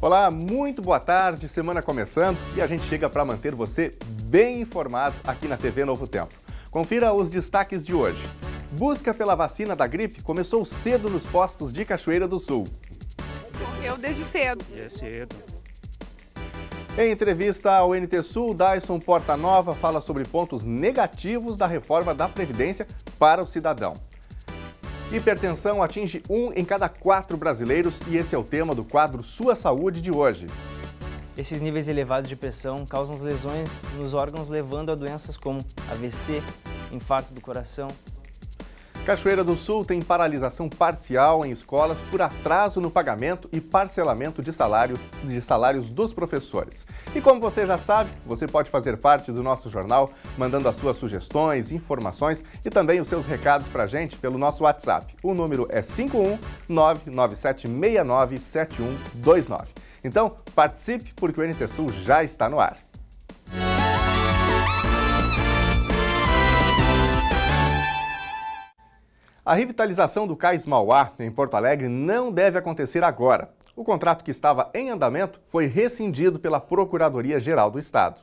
Olá, muito boa tarde, semana começando e a gente chega para manter você bem informado aqui na TV Novo Tempo. Confira os destaques de hoje. Busca pela vacina da gripe começou cedo nos postos de Cachoeira do Sul. Eu desde cedo. Desde cedo. Em entrevista ao NT Sul, Dyson Porta Nova fala sobre pontos negativos da reforma da Previdência para o cidadão. Hipertensão atinge um em cada quatro brasileiros e esse é o tema do quadro Sua Saúde de hoje. Esses níveis elevados de pressão causam lesões nos órgãos, levando a doenças como AVC, infarto do coração, Cachoeira do Sul tem paralisação parcial em escolas por atraso no pagamento e parcelamento de, salário, de salários dos professores. E como você já sabe, você pode fazer parte do nosso jornal mandando as suas sugestões, informações e também os seus recados para a gente pelo nosso WhatsApp. O número é 51997697129. Então, participe porque o NT Sul já está no ar. A revitalização do Cais Mauá, em Porto Alegre, não deve acontecer agora. O contrato que estava em andamento foi rescindido pela Procuradoria-Geral do Estado.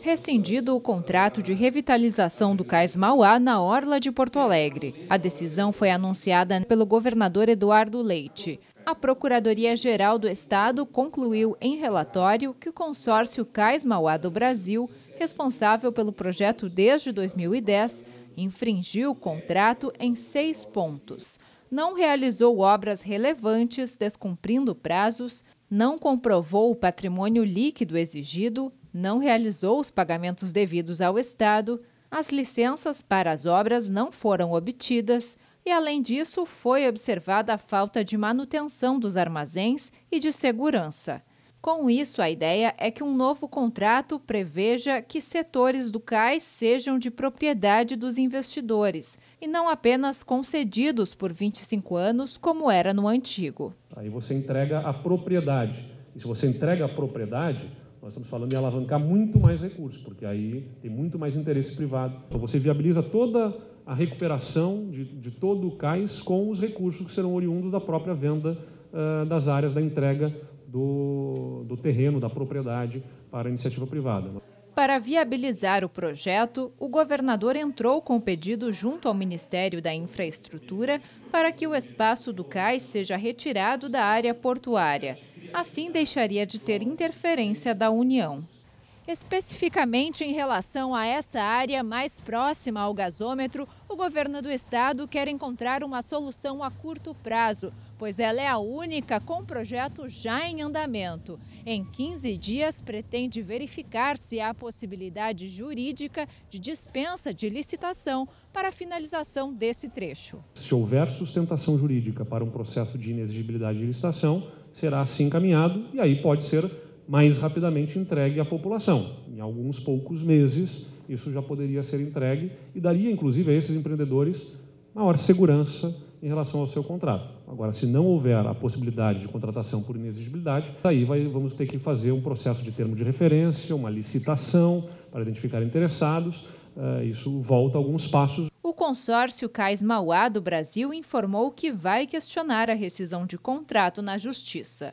Rescindido o contrato de revitalização do Cais Mauá na Orla de Porto Alegre. A decisão foi anunciada pelo governador Eduardo Leite. A Procuradoria-Geral do Estado concluiu em relatório que o consórcio Cais Mauá do Brasil, responsável pelo projeto desde 2010, infringiu o contrato em seis pontos. Não realizou obras relevantes, descumprindo prazos, não comprovou o patrimônio líquido exigido, não realizou os pagamentos devidos ao Estado, as licenças para as obras não foram obtidas e, além disso, foi observada a falta de manutenção dos armazéns e de segurança. Com isso, a ideia é que um novo contrato preveja que setores do cais sejam de propriedade dos investidores e não apenas concedidos por 25 anos, como era no antigo. Aí você entrega a propriedade. E se você entrega a propriedade, nós estamos falando em alavancar muito mais recursos, porque aí tem muito mais interesse privado. Então você viabiliza toda a recuperação de, de todo o cais com os recursos que serão oriundos da própria venda uh, das áreas da entrega do, do terreno, da propriedade para a iniciativa privada. Para viabilizar o projeto, o governador entrou com o pedido junto ao Ministério da Infraestrutura para que o espaço do cais seja retirado da área portuária. Assim, deixaria de ter interferência da União. Especificamente em relação a essa área mais próxima ao gasômetro, o governo do estado quer encontrar uma solução a curto prazo pois ela é a única com projeto já em andamento. Em 15 dias, pretende verificar se há possibilidade jurídica de dispensa de licitação para a finalização desse trecho. Se houver sustentação jurídica para um processo de inexigibilidade de licitação, será assim encaminhado e aí pode ser mais rapidamente entregue à população. Em alguns poucos meses, isso já poderia ser entregue e daria, inclusive, a esses empreendedores maior segurança em relação ao seu contrato. Agora, se não houver a possibilidade de contratação por inexigibilidade, aí vai, vamos ter que fazer um processo de termo de referência, uma licitação para identificar interessados. Uh, isso volta alguns passos. O consórcio Cais Mauá do Brasil informou que vai questionar a rescisão de contrato na Justiça.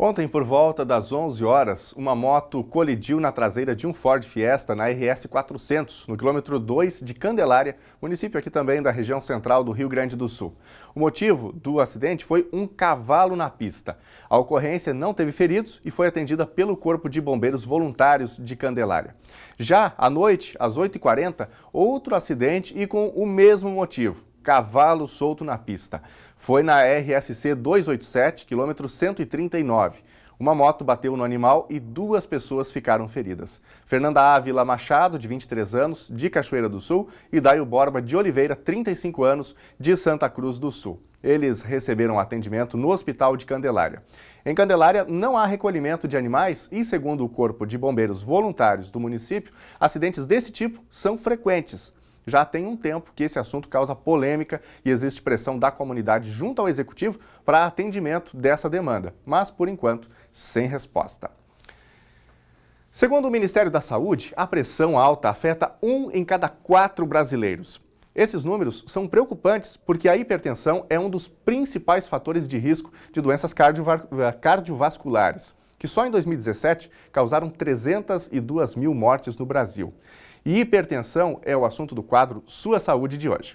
Ontem, por volta das 11 horas, uma moto colidiu na traseira de um Ford Fiesta na RS 400, no quilômetro 2 de Candelária, município aqui também da região central do Rio Grande do Sul. O motivo do acidente foi um cavalo na pista. A ocorrência não teve feridos e foi atendida pelo Corpo de Bombeiros Voluntários de Candelária. Já à noite, às 8h40, outro acidente e com o mesmo motivo cavalo solto na pista. Foi na RSC 287, quilômetro 139. Uma moto bateu no animal e duas pessoas ficaram feridas. Fernanda Ávila Machado, de 23 anos, de Cachoeira do Sul, e Daio Borba de Oliveira, 35 anos, de Santa Cruz do Sul. Eles receberam atendimento no Hospital de Candelária. Em Candelária não há recolhimento de animais e, segundo o Corpo de Bombeiros Voluntários do município, acidentes desse tipo são frequentes. Já tem um tempo que esse assunto causa polêmica e existe pressão da comunidade junto ao executivo para atendimento dessa demanda, mas por enquanto sem resposta. Segundo o Ministério da Saúde, a pressão alta afeta um em cada quatro brasileiros. Esses números são preocupantes porque a hipertensão é um dos principais fatores de risco de doenças eh, cardiovasculares, que só em 2017 causaram 302 mil mortes no Brasil. E hipertensão é o assunto do quadro Sua Saúde de hoje.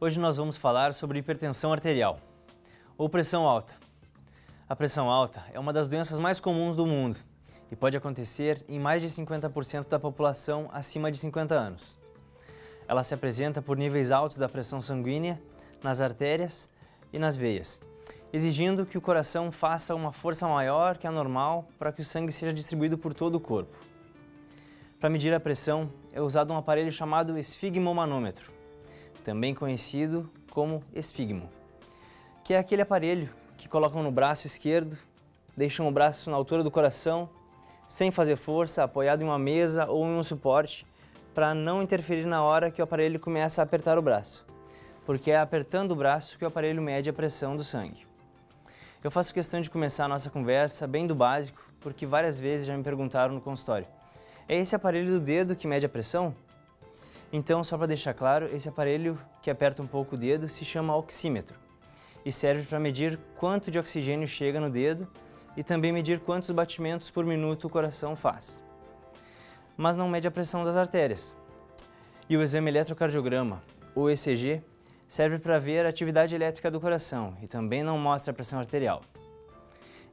Hoje nós vamos falar sobre hipertensão arterial ou pressão alta. A pressão alta é uma das doenças mais comuns do mundo e pode acontecer em mais de 50% da população acima de 50 anos. Ela se apresenta por níveis altos da pressão sanguínea nas artérias e nas veias, exigindo que o coração faça uma força maior que a normal para que o sangue seja distribuído por todo o corpo. Para medir a pressão, é usado um aparelho chamado esfigmomanômetro, também conhecido como esfigmo, que é aquele aparelho que colocam no braço esquerdo, deixam o braço na altura do coração, sem fazer força, apoiado em uma mesa ou em um suporte, para não interferir na hora que o aparelho começa a apertar o braço, porque é apertando o braço que o aparelho mede a pressão do sangue. Eu faço questão de começar a nossa conversa bem do básico, porque várias vezes já me perguntaram no consultório: é esse aparelho do dedo que mede a pressão? Então, só para deixar claro, esse aparelho que aperta um pouco o dedo se chama oxímetro e serve para medir quanto de oxigênio chega no dedo e também medir quantos batimentos por minuto o coração faz. Mas não mede a pressão das artérias. E o exame eletrocardiograma, ou ECG, serve para ver a atividade elétrica do coração e também não mostra a pressão arterial.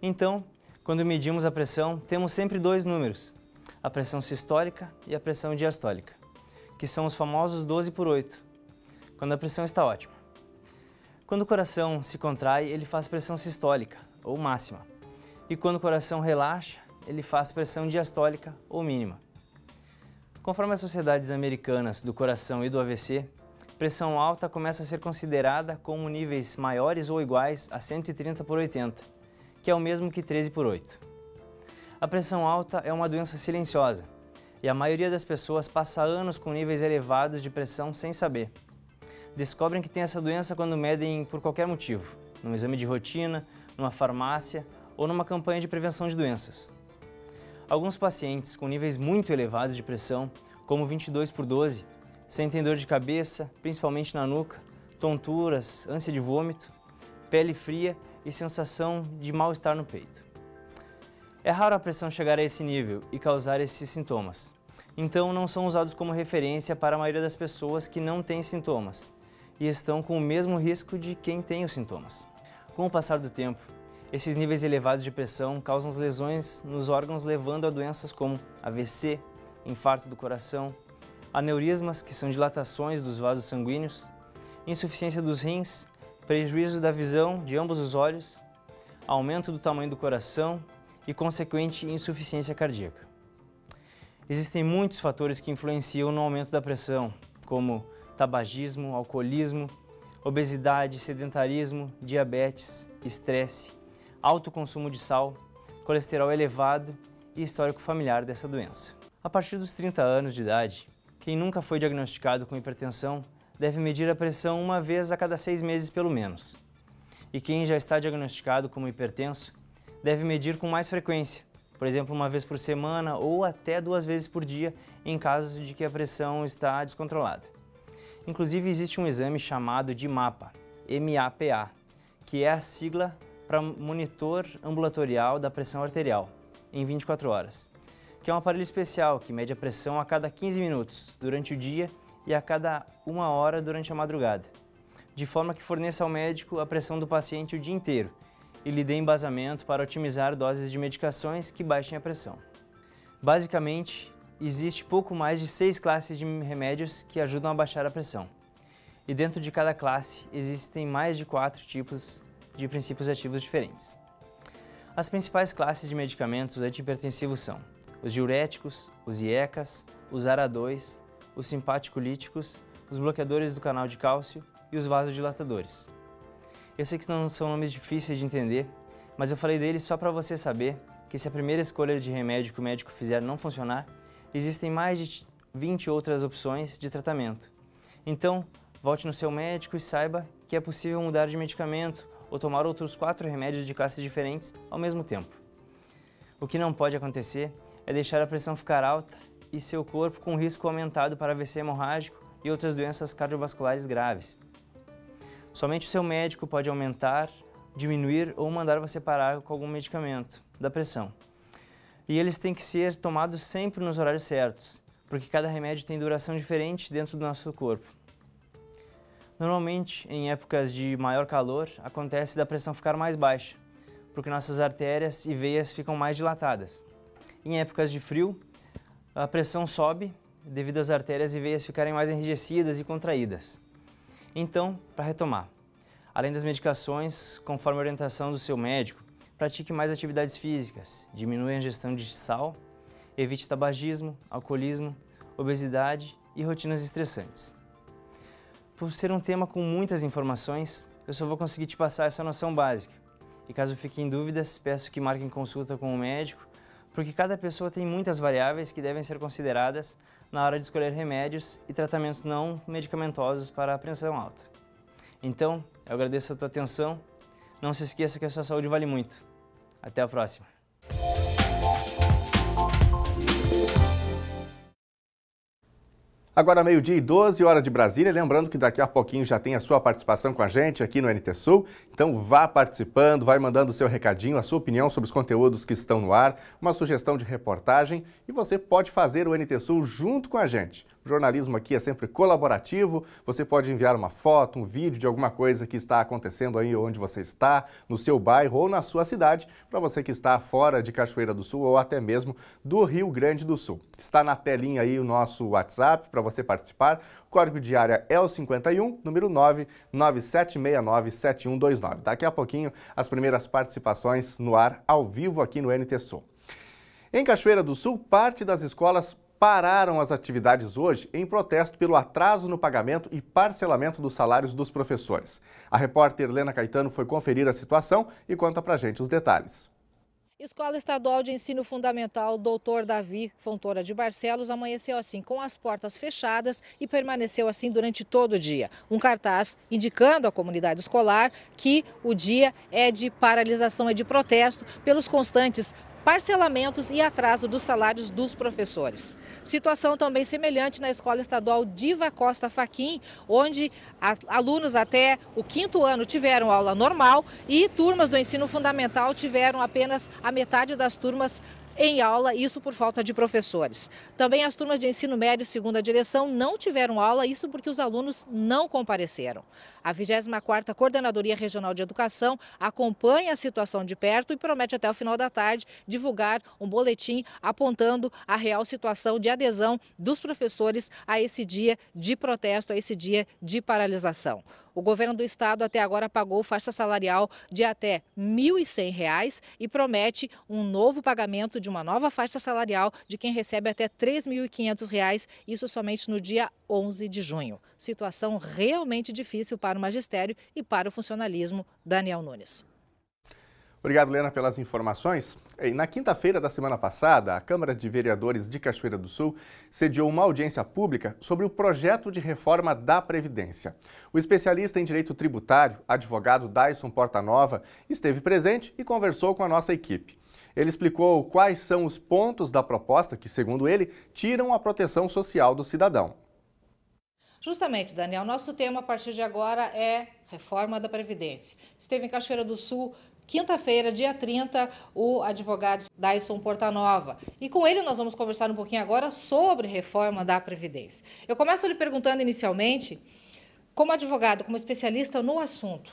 Então, quando medimos a pressão, temos sempre dois números, a pressão sistólica e a pressão diastólica, que são os famosos 12 por 8, quando a pressão está ótima. Quando o coração se contrai, ele faz pressão sistólica, ou máxima, e quando o coração relaxa, ele faz pressão diastólica ou mínima. Conforme as sociedades americanas do coração e do AVC, pressão alta começa a ser considerada como níveis maiores ou iguais a 130 por 80, que é o mesmo que 13 por 8. A pressão alta é uma doença silenciosa e a maioria das pessoas passa anos com níveis elevados de pressão sem saber. Descobrem que tem essa doença quando medem por qualquer motivo, num exame de rotina, numa farmácia ou numa campanha de prevenção de doenças. Alguns pacientes com níveis muito elevados de pressão, como 22 por 12, sentem dor de cabeça, principalmente na nuca, tonturas, ânsia de vômito, pele fria e sensação de mal-estar no peito. É raro a pressão chegar a esse nível e causar esses sintomas, então não são usados como referência para a maioria das pessoas que não têm sintomas e estão com o mesmo risco de quem tem os sintomas. Com o passar do tempo, esses níveis elevados de pressão causam lesões nos órgãos, levando a doenças como AVC, infarto do coração, aneurismas, que são dilatações dos vasos sanguíneos, insuficiência dos rins, prejuízo da visão de ambos os olhos, aumento do tamanho do coração e consequente insuficiência cardíaca. Existem muitos fatores que influenciam no aumento da pressão, como tabagismo, alcoolismo, obesidade, sedentarismo, diabetes, estresse, alto consumo de sal, colesterol elevado e histórico familiar dessa doença. A partir dos 30 anos de idade, quem nunca foi diagnosticado com hipertensão deve medir a pressão uma vez a cada seis meses pelo menos. E quem já está diagnosticado como hipertenso deve medir com mais frequência, por exemplo, uma vez por semana ou até duas vezes por dia, em casos de que a pressão está descontrolada. Inclusive, existe um exame chamado de MAPA, MAPA, que é a sigla para Monitor Ambulatorial da Pressão Arterial, em 24 horas que é um aparelho especial que mede a pressão a cada 15 minutos durante o dia e a cada uma hora durante a madrugada, de forma que forneça ao médico a pressão do paciente o dia inteiro e lhe dê embasamento para otimizar doses de medicações que baixem a pressão. Basicamente, existe pouco mais de seis classes de remédios que ajudam a baixar a pressão. E dentro de cada classe existem mais de quatro tipos de princípios ativos diferentes. As principais classes de medicamentos antihipertensivos são os diuréticos, os IECAs, os ARA2, os simpático-líticos, os bloqueadores do canal de cálcio e os vasodilatadores. Eu sei que não são nomes difíceis de entender, mas eu falei deles só para você saber que se a primeira escolha de remédio que o médico fizer não funcionar, existem mais de 20 outras opções de tratamento. Então, volte no seu médico e saiba que é possível mudar de medicamento ou tomar outros quatro remédios de classes diferentes ao mesmo tempo. O que não pode acontecer é deixar a pressão ficar alta e seu corpo com risco aumentado para AVC hemorrágico e outras doenças cardiovasculares graves. Somente o seu médico pode aumentar, diminuir ou mandar você parar com algum medicamento da pressão. E eles têm que ser tomados sempre nos horários certos, porque cada remédio tem duração diferente dentro do nosso corpo. Normalmente, em épocas de maior calor, acontece da pressão ficar mais baixa, porque nossas artérias e veias ficam mais dilatadas. Em épocas de frio, a pressão sobe devido às artérias e veias ficarem mais enrijecidas e contraídas. Então, para retomar, além das medicações, conforme a orientação do seu médico, pratique mais atividades físicas, diminua a ingestão de sal, evite tabagismo, alcoolismo, obesidade e rotinas estressantes. Por ser um tema com muitas informações, eu só vou conseguir te passar essa noção básica. E caso fiquem em dúvidas, peço que marquem consulta com o médico porque cada pessoa tem muitas variáveis que devem ser consideradas na hora de escolher remédios e tratamentos não medicamentosos para a pressão alta. Então, eu agradeço a tua atenção. Não se esqueça que a sua saúde vale muito. Até a próxima! Agora, meio-dia e 12 horas de Brasília. Lembrando que daqui a pouquinho já tem a sua participação com a gente aqui no NT Sul. Então, vá participando, vai mandando o seu recadinho, a sua opinião sobre os conteúdos que estão no ar, uma sugestão de reportagem e você pode fazer o NT Sul junto com a gente. O jornalismo aqui é sempre colaborativo. Você pode enviar uma foto, um vídeo de alguma coisa que está acontecendo aí onde você está, no seu bairro ou na sua cidade, para você que está fora de Cachoeira do Sul ou até mesmo do Rio Grande do Sul. Está na telinha aí o nosso WhatsApp para você participar. O código de área é o 51, número 997697129. Daqui a pouquinho, as primeiras participações no ar ao vivo aqui no NTSU. Em Cachoeira do Sul, parte das escolas pararam as atividades hoje em protesto pelo atraso no pagamento e parcelamento dos salários dos professores. A repórter Helena Caetano foi conferir a situação e conta pra gente os detalhes. Escola Estadual de Ensino Fundamental Doutor Davi Fontoura de Barcelos amanheceu assim com as portas fechadas e permaneceu assim durante todo o dia. Um cartaz indicando à comunidade escolar que o dia é de paralisação, é de protesto pelos constantes parcelamentos e atraso dos salários dos professores. Situação também semelhante na Escola Estadual Diva Costa Faquim, onde alunos até o quinto ano tiveram aula normal e turmas do ensino fundamental tiveram apenas a metade das turmas em aula, isso por falta de professores. Também as turmas de ensino médio, segundo a direção, não tiveram aula, isso porque os alunos não compareceram. A 24ª Coordenadoria Regional de Educação acompanha a situação de perto e promete até o final da tarde divulgar um boletim apontando a real situação de adesão dos professores a esse dia de protesto, a esse dia de paralisação. O governo do estado até agora pagou faixa salarial de até R$ 1.100 e promete um novo pagamento de uma nova faixa salarial de quem recebe até R$ 3.500, isso somente no dia 11 de junho. Situação realmente difícil para o magistério e para o funcionalismo. Daniel Nunes. Obrigado, Lena, pelas informações. Na quinta-feira da semana passada, a Câmara de Vereadores de Cachoeira do Sul sediou uma audiência pública sobre o projeto de reforma da Previdência. O especialista em direito tributário, advogado Dyson Portanova, esteve presente e conversou com a nossa equipe. Ele explicou quais são os pontos da proposta que, segundo ele, tiram a proteção social do cidadão. Justamente, Daniel, nosso tema a partir de agora é reforma da Previdência. Esteve em Cachoeira do Sul, quinta-feira, dia 30, o advogado Dyson Portanova. E com ele nós vamos conversar um pouquinho agora sobre reforma da Previdência. Eu começo lhe perguntando inicialmente, como advogado, como especialista no assunto,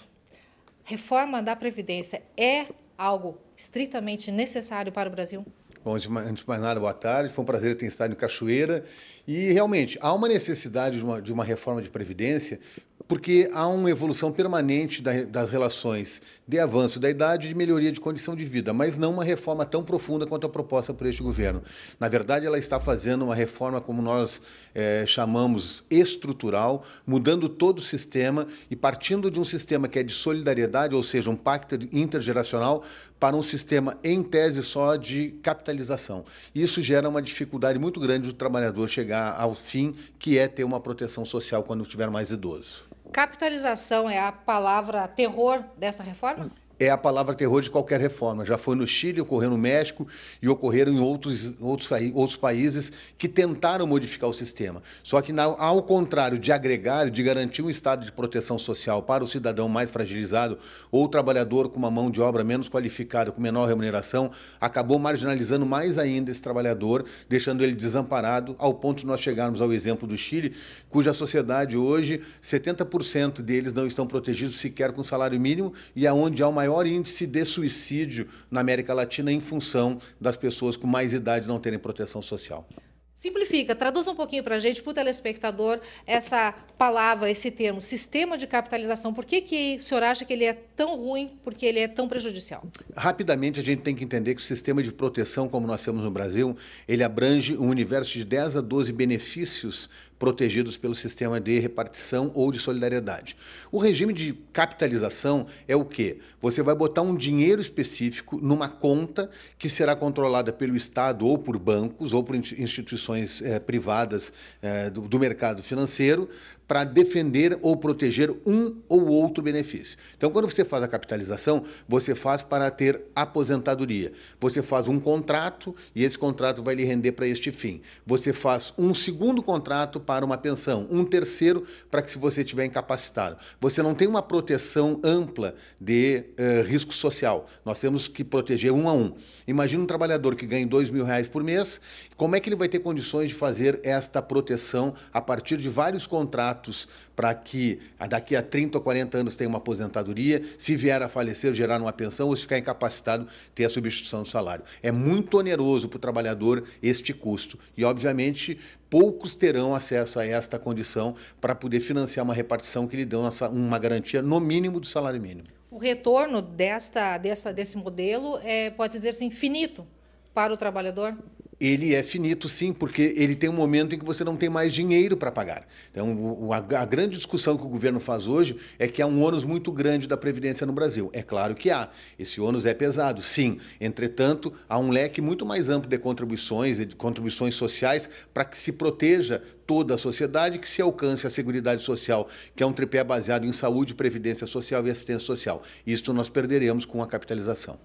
reforma da Previdência é algo estritamente necessário para o Brasil? Bom, antes de mais nada, boa tarde. Foi um prazer ter estado em Cachoeira. E realmente, há uma necessidade de uma, de uma reforma de previdência, porque há uma evolução permanente da, das relações de avanço da idade e de melhoria de condição de vida, mas não uma reforma tão profunda quanto a proposta por este governo. Na verdade, ela está fazendo uma reforma, como nós é, chamamos, estrutural, mudando todo o sistema e partindo de um sistema que é de solidariedade, ou seja, um pacto intergeracional, para um sistema em tese só de capitalização. Isso gera uma dificuldade muito grande do trabalhador chegar ao fim, que é ter uma proteção social quando estiver mais idoso. Capitalização é a palavra terror dessa reforma? é a palavra terror de qualquer reforma. Já foi no Chile, ocorreu no México e ocorreram em outros, outros, outros países que tentaram modificar o sistema. Só que, ao contrário de agregar, de garantir um estado de proteção social para o cidadão mais fragilizado ou trabalhador com uma mão de obra menos qualificada, com menor remuneração, acabou marginalizando mais ainda esse trabalhador, deixando ele desamparado, ao ponto de nós chegarmos ao exemplo do Chile, cuja sociedade hoje, 70% deles não estão protegidos sequer com salário mínimo e aonde há uma maior índice de suicídio na América Latina em função das pessoas com mais idade não terem proteção social. Simplifica, traduz um pouquinho para a gente, para o telespectador, essa palavra, esse termo, sistema de capitalização. Por que, que o senhor acha que ele é tão ruim, porque ele é tão prejudicial? Rapidamente, a gente tem que entender que o sistema de proteção, como nós temos no Brasil, ele abrange um universo de 10 a 12 benefícios protegidos pelo sistema de repartição ou de solidariedade. O regime de capitalização é o quê? Você vai botar um dinheiro específico numa conta que será controlada pelo Estado ou por bancos ou por instituições é, privadas é, do, do mercado financeiro para defender ou proteger um ou outro benefício. Então, quando você faz a capitalização, você faz para ter aposentadoria. Você faz um contrato e esse contrato vai lhe render para este fim. Você faz um segundo contrato para uma pensão, um terceiro para que se você estiver incapacitado. Você não tem uma proteção ampla de uh, risco social. Nós temos que proteger um a um. Imagina um trabalhador que ganha dois mil reais por mês. Como é que ele vai ter condições de fazer esta proteção a partir de vários contratos? contratos para que daqui a 30 ou 40 anos tenha uma aposentadoria, se vier a falecer, gerar uma pensão ou se ficar incapacitado, ter a substituição do salário. É muito oneroso para o trabalhador este custo. E, obviamente, poucos terão acesso a esta condição para poder financiar uma repartição que lhe dê uma garantia, no mínimo, do salário mínimo. O retorno desta, dessa, desse modelo é, pode dizer assim, infinito para o trabalhador? ele é finito, sim, porque ele tem um momento em que você não tem mais dinheiro para pagar. Então, a grande discussão que o governo faz hoje é que há um ônus muito grande da Previdência no Brasil. É claro que há. Esse ônus é pesado, sim. Entretanto, há um leque muito mais amplo de contribuições e de contribuições sociais para que se proteja toda a sociedade, que se alcance a Seguridade Social, que é um tripé baseado em saúde, previdência social e assistência social. Isto nós perderemos com a capitalização.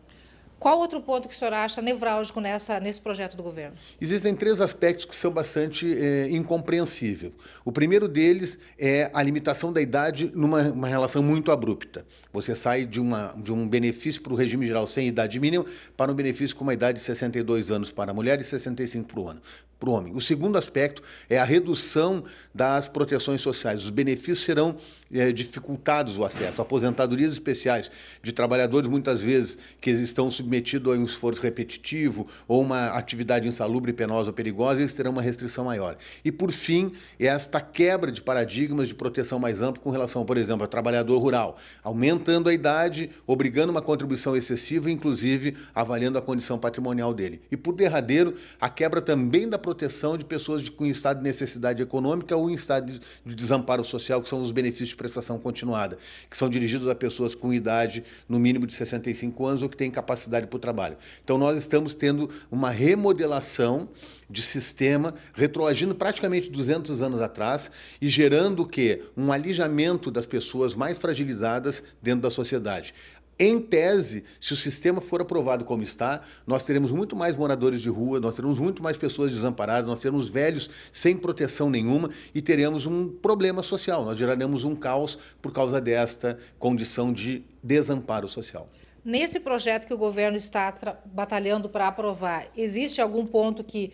Qual outro ponto que o senhor acha nevrálgico nessa, nesse projeto do governo? Existem três aspectos que são bastante é, eh, incompreensíveis. O primeiro deles é a limitação da idade numa relação muito abrupta. Você sai de, uma, de um benefício para o regime geral sem idade mínima para um benefício com uma idade de 62 anos para a mulher e 65 para o ano para o homem. O segundo aspecto é a redução das proteções sociais. Os benefícios serão é, dificultados o acesso. Aposentadorias especiais de trabalhadores, muitas vezes, que estão submetidos a um esforço repetitivo ou uma atividade insalubre, penosa ou perigosa, eles terão uma restrição maior. E, por fim, é esta quebra de paradigmas de proteção mais ampla com relação, por exemplo, ao trabalhador rural. Aumento aumentando a idade, obrigando uma contribuição excessiva, inclusive avaliando a condição patrimonial dele. E por derradeiro, a quebra também da proteção de pessoas com estado de necessidade econômica ou em estado de desamparo social, que são os benefícios de prestação continuada, que são dirigidos a pessoas com idade no mínimo de 65 anos ou que têm capacidade para o trabalho. Então nós estamos tendo uma remodelação de sistema, retroagindo praticamente 200 anos atrás e gerando o quê? Um alijamento das pessoas mais fragilizadas dentro da sociedade. Em tese, se o sistema for aprovado como está, nós teremos muito mais moradores de rua, nós teremos muito mais pessoas desamparadas, nós teremos velhos sem proteção nenhuma e teremos um problema social. Nós geraremos um caos por causa desta condição de desamparo social. Nesse projeto que o governo está batalhando para aprovar, existe algum ponto que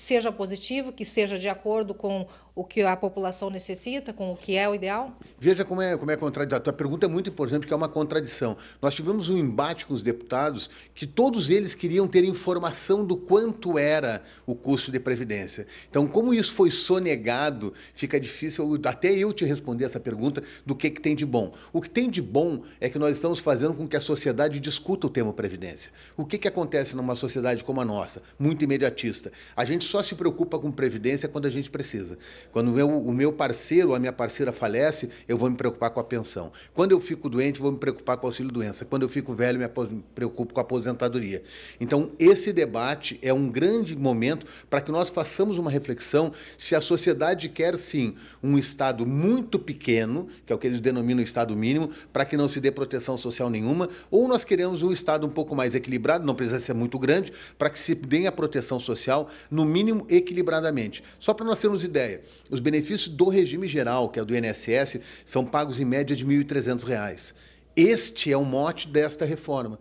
seja positivo, que seja de acordo com o que a população necessita com o que é o ideal? Veja como é, como é contraditório. A pergunta é muito importante, porque é uma contradição. Nós tivemos um embate com os deputados que todos eles queriam ter informação do quanto era o custo de previdência. Então, como isso foi sonegado, fica difícil até eu te responder essa pergunta do que, que tem de bom. O que tem de bom é que nós estamos fazendo com que a sociedade discuta o tema previdência. O que, que acontece numa sociedade como a nossa, muito imediatista? A gente só se preocupa com previdência quando a gente precisa. Quando o meu parceiro ou a minha parceira falece, eu vou me preocupar com a pensão. Quando eu fico doente, vou me preocupar com o auxílio-doença. Quando eu fico velho, me, me preocupo com a aposentadoria. Então, esse debate é um grande momento para que nós façamos uma reflexão se a sociedade quer, sim, um Estado muito pequeno, que é o que eles denominam Estado mínimo, para que não se dê proteção social nenhuma, ou nós queremos um Estado um pouco mais equilibrado, não precisa ser muito grande, para que se dê a proteção social, no mínimo equilibradamente. Só para nós termos ideia, os benefícios do regime geral, que é do INSS, são pagos em média de R$ 1.300. Este é o mote desta reforma.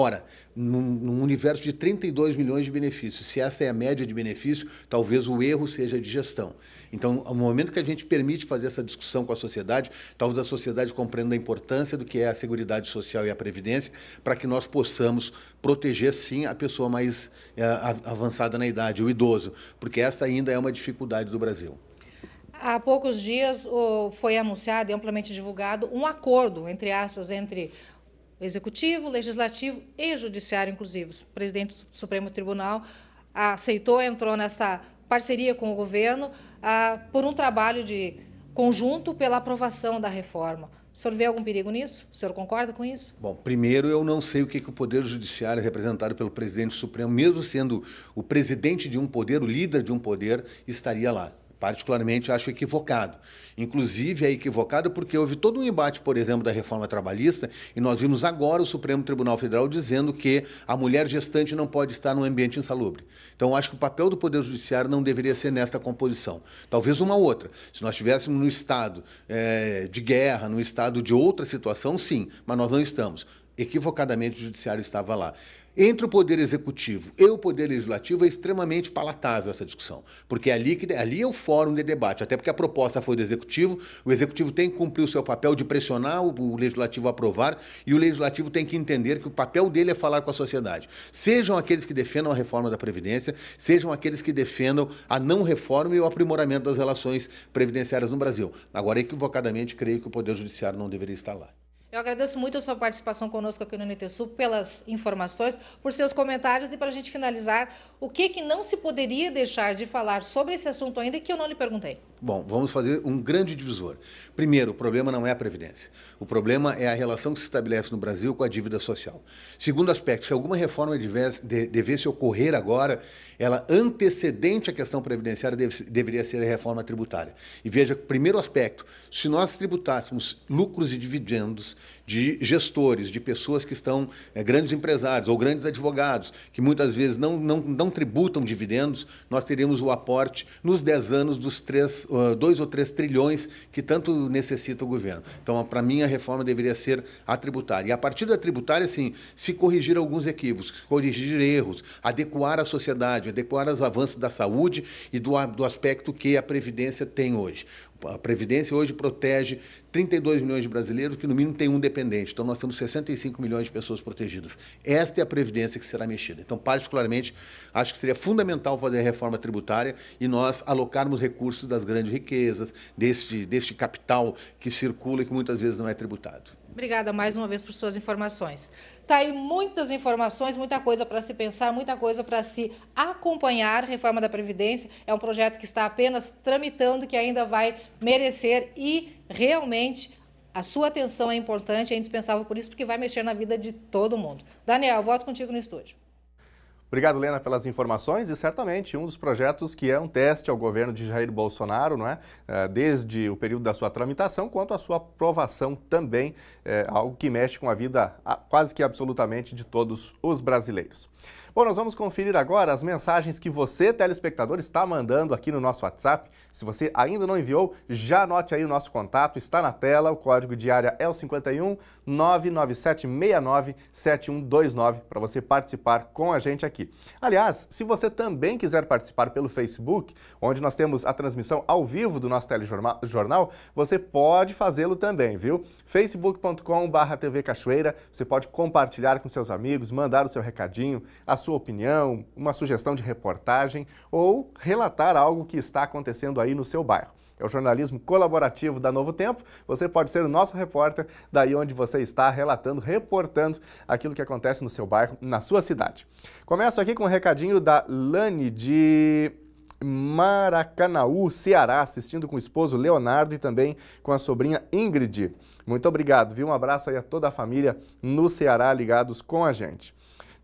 Ora, num, universo de 32 milhões de benefícios, se essa é a média de benefício, talvez o erro seja de gestão. Então, no momento que a gente permite fazer essa discussão com a sociedade, talvez a sociedade compreenda a importância do que é a Seguridade Social e a Previdência, para que nós possamos proteger, sim, a pessoa mais é, avançada na idade, o idoso, porque esta ainda é uma dificuldade do Brasil. Há poucos dias foi anunciado e amplamente divulgado um acordo, entre aspas, entre executivo, legislativo e judiciário, inclusive. O presidente do Supremo Tribunal aceitou, entrou nessa parceria com o governo ah, por um trabalho de conjunto pela aprovação da reforma. O senhor vê algum perigo nisso? O senhor concorda com isso? Bom, primeiro eu não sei o que, que o Poder Judiciário, é representado pelo presidente do Supremo, mesmo sendo o presidente de um poder, o líder de um poder, estaria lá particularmente acho equivocado. Inclusive é equivocado porque houve todo um embate, por exemplo, da reforma trabalhista e nós vimos agora o Supremo Tribunal Federal dizendo que a mulher gestante não pode estar num ambiente insalubre. Então acho que o papel do Poder Judiciário não deveria ser nesta composição. Talvez uma outra. Se nós estivéssemos no estado é, de guerra, no estado de outra situação, sim, mas nós não estamos equivocadamente o judiciário estava lá. Entre o poder executivo e o poder legislativo é extremamente palatável essa discussão, porque é ali, que, ali é o fórum de debate, até porque a proposta foi do executivo, o executivo tem que cumprir o seu papel de pressionar o, o legislativo a aprovar e o legislativo tem que entender que o papel dele é falar com a sociedade. Sejam aqueles que defendam a reforma da Previdência, sejam aqueles que defendam a não reforma e o aprimoramento das relações previdenciárias no Brasil. Agora, equivocadamente, creio que o Poder Judiciário não deveria estar lá. Eu agradeço muito a sua participação conosco aqui no NTSU, pelas informações, por seus comentários e para a gente finalizar, o que, que não se poderia deixar de falar sobre esse assunto ainda que eu não lhe perguntei? Bom, vamos fazer um grande divisor. Primeiro, o problema não é a Previdência. O problema é a relação que se estabelece no Brasil com a dívida social. Segundo aspecto, se alguma reforma devesse, ocorrer agora, ela antecedente à questão previdenciária deve, deveria ser a reforma tributária. E veja, primeiro aspecto, se nós tributássemos lucros e dividendos de gestores, de pessoas que estão, é, grandes empresários ou grandes advogados, que muitas vezes não, não, não tributam dividendos, nós teremos o aporte nos 10 anos dos 3, 2 ah, ou 3 trilhões que tanto necessita o governo. Então, ah, para mim, a reforma deveria ser a tributária. E a partir da tributária, sim, se corrigir alguns equívocos, corrigir erros, adequar a sociedade, adequar os avanços da saúde e do, do aspecto que a Previdência tem hoje. A Previdência hoje protege 32 milhões de brasileiros, que no mínimo tem um dependente. Então, nós temos 65 milhões de pessoas protegidas. Esta é a Previdência que será mexida. Então, particularmente, acho que seria fundamental fazer a reforma tributária e nós alocarmos recursos das grandes riquezas, deste, deste capital que circula e que muitas vezes não é tributado. Obrigada mais uma vez por suas informações. Tá aí muitas informações, muita coisa para se pensar, muita coisa para se acompanhar. Reforma da Previdência é um projeto que está apenas tramitando, que ainda vai merecer e realmente a sua atenção é importante, é indispensável por isso, porque vai mexer na vida de todo mundo. Daniel, volto contigo no estúdio. Obrigado, Lena, pelas informações e certamente um dos projetos que é um teste ao governo de Jair Bolsonaro, não é? é desde o período da sua tramitação quanto à sua aprovação também, é algo que mexe com a vida quase que absolutamente de todos os brasileiros. Bom, nós vamos conferir agora as mensagens que você, telespectador, está mandando aqui no nosso WhatsApp. Se você ainda não enviou, já anote aí o nosso contato, está na tela, o código de área é o 51 99769 7129 para você participar com a gente aqui. Aliás, se você também quiser participar pelo Facebook, onde nós temos a transmissão ao vivo do nosso telejornal, você pode fazê-lo também, viu? facebookcom cachoeira você pode compartilhar com seus amigos, mandar o seu recadinho, a sua opinião, uma sugestão de reportagem ou relatar algo que está acontecendo aí no seu bairro. É o jornalismo colaborativo da Novo Tempo. Você pode ser o nosso repórter daí onde você está, relatando, reportando aquilo que acontece no seu bairro, na sua cidade. Começo aqui com um recadinho da Lani de Maracanaú, Ceará, assistindo com o esposo Leonardo e também com a sobrinha Ingrid. Muito obrigado, viu? Um abraço aí a toda a família no Ceará ligados com a gente.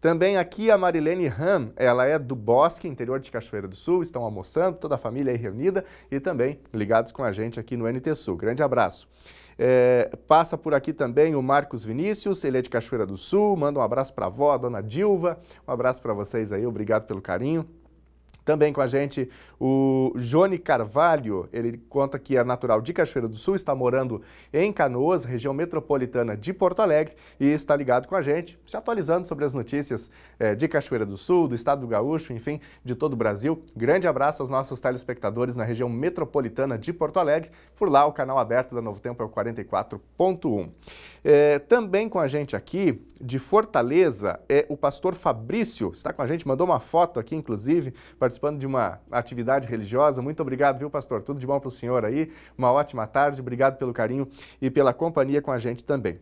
Também aqui a Marilene Ram, ela é do Bosque, interior de Cachoeira do Sul, estão almoçando, toda a família aí reunida e também ligados com a gente aqui no NT Sul. Grande abraço. É, passa por aqui também o Marcos Vinícius, ele é de Cachoeira do Sul, manda um abraço para a avó, a dona Dilva, um abraço para vocês aí, obrigado pelo carinho. Também com a gente o Jone Carvalho, ele conta que é natural de Cachoeira do Sul, está morando em Canoas, região metropolitana de Porto Alegre, e está ligado com a gente, se atualizando sobre as notícias é, de Cachoeira do Sul, do Estado do Gaúcho, enfim, de todo o Brasil. Grande abraço aos nossos telespectadores na região metropolitana de Porto Alegre. Por lá, o canal aberto da Novo Tempo é o 44.1. É, eh, também com a gente aqui, de Fortaleza, é o pastor Fabrício, está com a gente, mandou uma foto aqui, inclusive, participando participando de uma atividade religiosa. Muito obrigado, viu, pastor? Tudo de bom para o senhor aí. Uma ótima tarde. Obrigado pelo carinho e pela companhia com a gente também.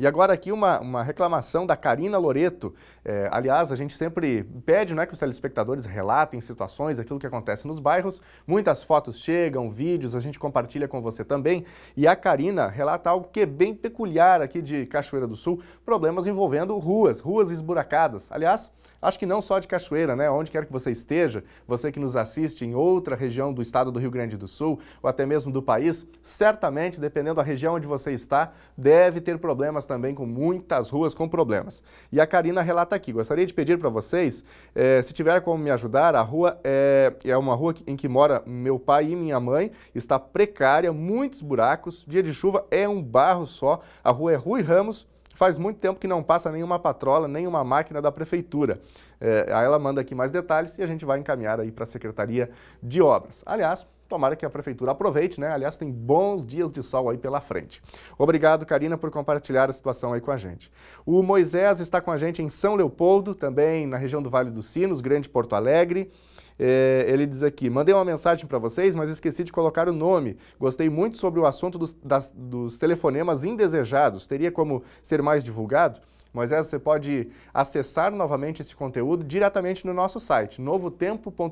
E agora aqui uma, uma reclamação da Karina Loreto. É, aliás, a gente sempre pede né, que os telespectadores relatem situações, aquilo que acontece nos bairros. Muitas fotos chegam, vídeos, a gente compartilha com você também. E a Karina relata algo que é bem peculiar aqui de Cachoeira do Sul, problemas envolvendo ruas, ruas esburacadas. Aliás, acho que não só de Cachoeira, né? Onde quer que você esteja, você que nos assiste em outra região do estado do Rio Grande do Sul ou até mesmo do país, certamente, dependendo da região onde você está, deve ter problemas também com muitas ruas com problemas. E a Karina relata aqui, gostaria de pedir para vocês, eh, se tiver como me ajudar, a rua é, é uma rua em que mora meu pai e minha mãe, está precária, muitos buracos, dia de chuva é um barro só, a rua é Rui Ramos, Faz muito tempo que não passa nenhuma patrola, nenhuma máquina da prefeitura. É, aí ela manda aqui mais detalhes e a gente vai encaminhar aí para a Secretaria de Obras. Aliás, tomara que a prefeitura aproveite, né? Aliás, tem bons dias de sol aí pela frente. Obrigado, Karina, por compartilhar a situação aí com a gente. O Moisés está com a gente em São Leopoldo, também na região do Vale dos Sinos, Grande Porto Alegre. É, ele diz aqui: mandei uma mensagem para vocês, mas esqueci de colocar o nome. Gostei muito sobre o assunto dos, das, dos telefonemas indesejados. Teria como ser mais divulgado? Moisés, você pode acessar novamente esse conteúdo diretamente no nosso site, novotempocom